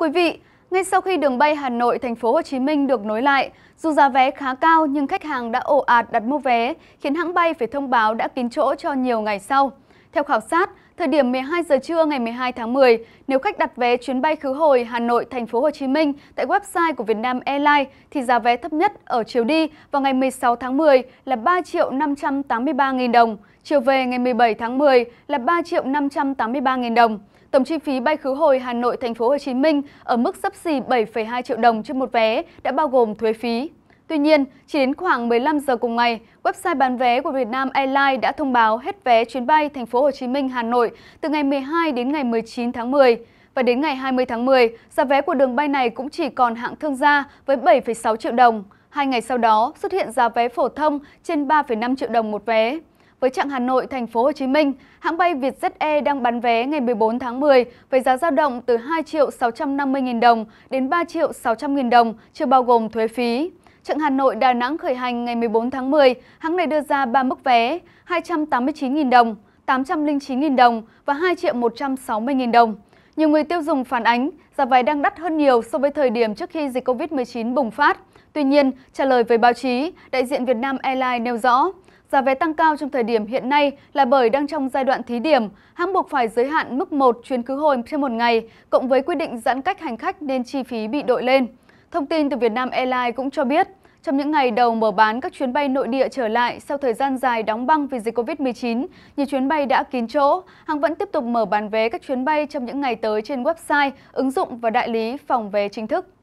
Thưa quý vị, ngay sau khi đường bay Hà Nội Thành phố Hồ Chí Minh được nối lại, dù giá vé khá cao nhưng khách hàng đã ồ ạt đặt mua vé, khiến hãng bay phải thông báo đã kín chỗ cho nhiều ngày sau. Theo khảo sát, thời điểm 12 giờ trưa ngày 12 tháng 10, nếu khách đặt vé chuyến bay khứ hồi Hà Nội Thành phố Hồ Chí Minh tại website của Vietnam Airlines thì giá vé thấp nhất ở chiều đi vào ngày 16 tháng 10 là 3 triệu 583 000 đồng, chiều về ngày 17 tháng 10 là 3 triệu 583 000 đồng. Tổng chi phí bay khứ hồi Hà Nội Thành phố Hồ Chí Minh ở mức sấp xỉ 7,2 triệu đồng trên một vé đã bao gồm thuế phí. Tuy nhiên, chỉ đến khoảng 15 giờ cùng ngày, website bán vé của Vietnam Airlines đã thông báo hết vé chuyến bay Thành phố Hồ Chí Minh Hà Nội từ ngày 12 đến ngày 19 tháng 10 và đến ngày 20 tháng 10, giá vé của đường bay này cũng chỉ còn hạng thương gia với 7,6 triệu đồng. Hai ngày sau đó xuất hiện giá vé phổ thông trên 3,5 triệu đồng một vé. Với trạng Hà Nội, Thành phố Hồ Chí Minh, hãng bay Vietjet Air đang bán vé ngày 14 tháng 10 với giá dao động từ 2 triệu 650 000 đồng đến 3 triệu 600 000 đồng, chưa bao gồm thuế phí. Trạng Hà Nội Đà Nẵng khởi hành ngày 14 tháng 10, hãng này đưa ra 3 mức vé 289.000 đồng, 809.000 đồng và 2 triệu 160.000 đồng. Nhiều người tiêu dùng phản ánh giá vé đang đắt hơn nhiều so với thời điểm trước khi dịch COVID-19 bùng phát. Tuy nhiên, trả lời với báo chí, đại diện Việt Nam Airlines nêu rõ, Giá vé tăng cao trong thời điểm hiện nay là bởi đang trong giai đoạn thí điểm, hãng buộc phải giới hạn mức 1 chuyến khứ hồi trên một ngày, cộng với quy định giãn cách hành khách nên chi phí bị đội lên. Thông tin từ Vietnam Airlines cũng cho biết, trong những ngày đầu mở bán các chuyến bay nội địa trở lại sau thời gian dài đóng băng vì dịch COVID-19, nhiều chuyến bay đã kín chỗ. Hãng vẫn tiếp tục mở bán vé các chuyến bay trong những ngày tới trên website, ứng dụng và đại lý phòng vé chính thức.